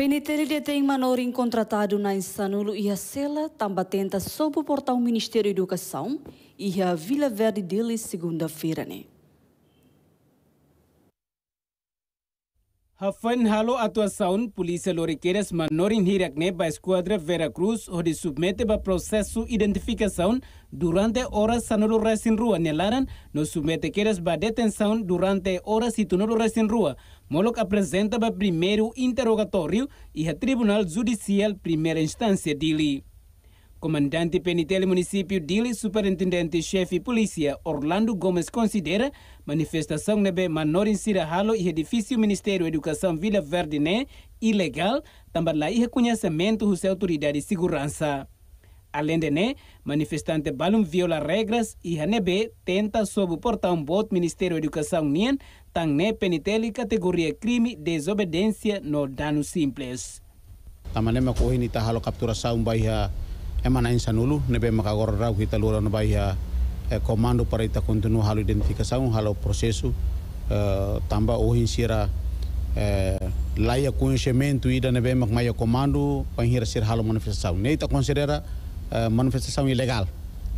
Peniterilha tem manorim contratado na Insanulo e a Sela também tenta sob o portal Ministério da Educação e a Vila Verde dele segunda-feira. Né? Hafan halo atuação, polícia loriqueiras manorin hirakne ba esquadra Veracruz, onde submete ba processo identificação durante horas sanolo resin rua nelaran, no submete queiras ba detenção durante horas e tunolo resin rua. Moloch apresentava primeiro interrogatório e a Tribunal Judicial Primeira Instância Dili. Comandante penitente município Dili, superintendente-chefe polícia Orlando Gomes considera manifestação nebe menor em Sirahalo e edifício Ministério Educação Vila Verde né ilegal, também lá e reconhecimento dos autoridade de segurança. Além de né, manifestante balum viola regras e a nebe tenta sob o portão bot Ministério Educação Nien né, também penitele categoria crime desobediência no dano simples. Tamane ma kohini ta halo captura sa um baia emana insanulu nebe makagor rau kita lura no baia komando para ita continua halo identificação halo processo eh, tamba ohin sira eh, laia conhecimento ida nebe mak maia comando panhira sir halo manifestação neita considera eh, manifestação ilegal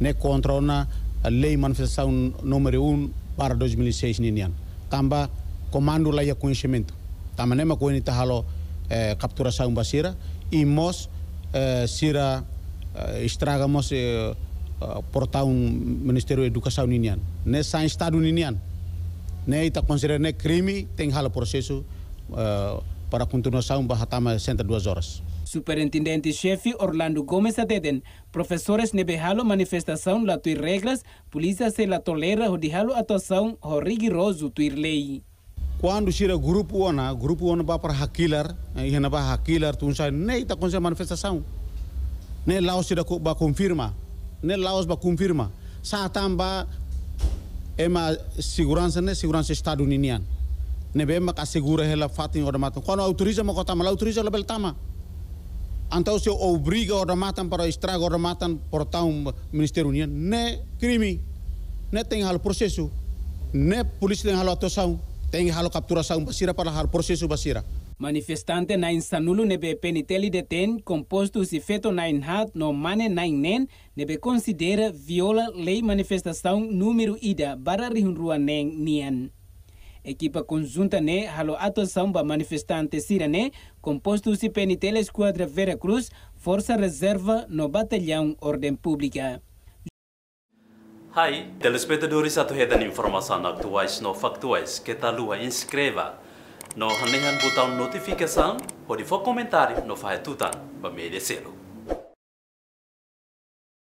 ne contra na lei manifestação número 1 para 2006 nian tamba comando lá ia conhecimento. Tamba nema coini tahalo eh, capturação saumba sira e mos eh, sira eh, estraga mos eh, eh portar um Ministério da Educação ninian. nessa estado ninian. nem está considera crime tem halo processo uh, eh, para continuação senta duas horas. Superintendente-chefe Orlando Gomes Adeden, professores nebehalo manifestação la tuir regras, polícia se la tolera rodihalo atuação ho rigoroso tuir lei. Quando tira grupo ona, grupo ona vai para hakilar, e eh, na vai hakilar, tu não sai nem tá com manifestação. Nem Laos tira ba confirma, nem Laos ba confirma. Sa tamba é uma segurança, né, segurança estadunidense. Nebema ma segura ela fatin oramato. Quando autoriza ma kotama, la autoriza la beltama. Então se obriga ou matam para estragar ou matam para o Ministério União, não né crime, não né tem halo processo, não né polícia tem halo atuação, tem halo capturação basira para halo processo basira. Manifestante na insanulu nebe peniteli deten composto se feito na inhat no mane na inen nebe considera viola lei manifestação número ida para rihunruan neng nian. Equipa conjunta né, halo atuação para manifestante Sira né, composto se PNT Esquadra Veracruz, Força Reserva no Batalhão Ordem Pública. Hai, telespectadores atuhetan informação atuais no factuais que tal lua inscreva no hanehan botão notificação ou de comentário no fahetutan para merecer.